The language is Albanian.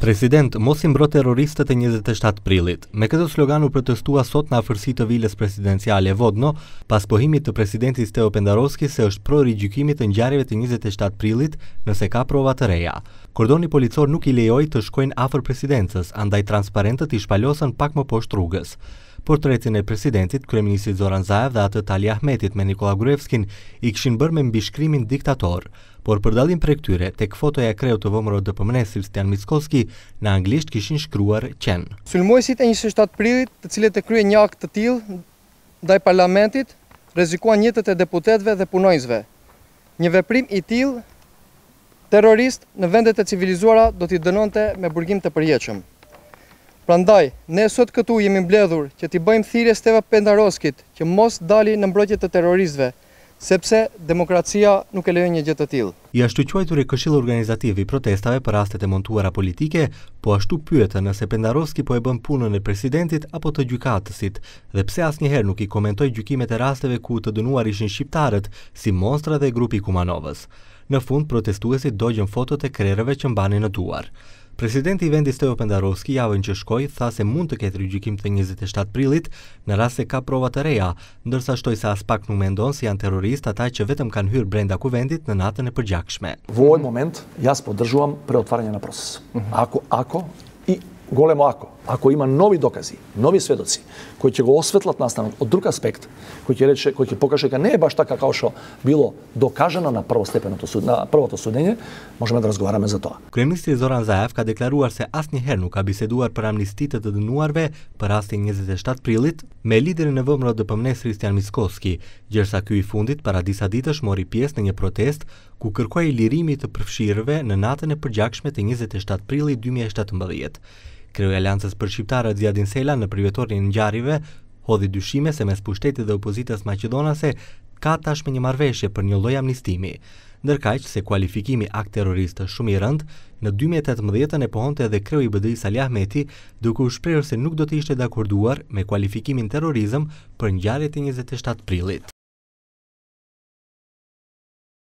President, mos imbro terroristët e 27 prilit. Me këtë sloganu protestua sot në afërsi të viles presidenciale Vodno, pas pohimit të presidentis Teo Pendaroski se është prori gjykimit të njarive të 27 prilit nëse ka provat të reja. Kordoni policor nuk i lejoj të shkojnë afër presidencës, andaj transparentët i shpalosën pak më poshtë rrugës portretin e presidentit, kreminisit Zoran Zaev dhe atë Ali Ahmetit me Nikola Gruevskin i këshin bërë me mbishkrimin diktator. Por për dalin për këtyre, tek fotoja kreu të vëmëro dë pëmënesil Stian Mickoski, në anglisht kishin shkruar qenë. Sulmojësit e 27 prilit të cilet e krye një akt të til, daj parlamentit, rezikuan njëtët e deputetve dhe punojzve. Një veprim i til, terrorist në vendet e civilizuara do t'i dënonte me burgim të përjeqëm. Pra ndaj, ne sot këtu jemi mbledhur që t'i bëjmë thire Steva Pendaroskit që mos dali në mbrojtje të terrorizve, sepse demokracia nuk e lejon një gjë të tillë. I ashtu quajtur i Këshillit Organizativ i Protestave për rastet e montuara politike, po ashtu pyetë nëse Pendaroski po e bën punën e presidentit apo të gjykatësit, dhe pse asnjëherë nuk i komentoi gjykimet e rasteve ku të dënuar ishin shqiptarët, si monstra dhe grupi Kumanovës. Në fund protestuesit dogjën fotot e krerëve që mbanin në duar. Presidenti i vendit Stojo Pendarovski javën që shkoi tha se mund të ketë rrugëkim të 27 prillit në rast se ka prova të reja, ndërsa shtoi se as pak nuk mendon se janë terroristë ata që vetëm kanë hyrë brenda kuvendit në natën e përgjakshme. Vojë moment, jas po dërzuam për otvarjen e proces. Mhm. Ako ako i golemo ako ako ima novi dokazi, novi svedoci, koji će go osvetlat nastanak od drug aspekt, koji će, reći, koji će pokaže ka ne je baš tako kao što bilo dokažano na prvo stepeno to sud, na prvo to sudenje, možemo da razgovarame za to. Kremlisti Zoran Zajev ka deklaruar se asni her nuk ka biseduar për amnistitë të dënuarve për rastin 27 prilit me liderin e vëmra dë pëmnes Ristian Miskoski, gjersa kjo i fundit para disa ditësh mori pjesë në një protest ku kërkoj lirimi të përfshirëve në natën e përgjakshme të 27 prilit 2017. Kreu e Aliancës për Shqiptarët Zjadin Sela në privetorin në njarive, hodhi dyshime se mes pushtetit dhe opozitas Macedonase, ka tashme një marveshje për një loj amnistimi. Ndërkaj që se kualifikimi akt terroristë shumë i rënd, në 2018 e pohonte edhe kreu i bëdëri Salja Ahmeti, duku shprejrë se nuk do të ishte dakorduar me kualifikimin terrorizm për njarit e 27 prilit.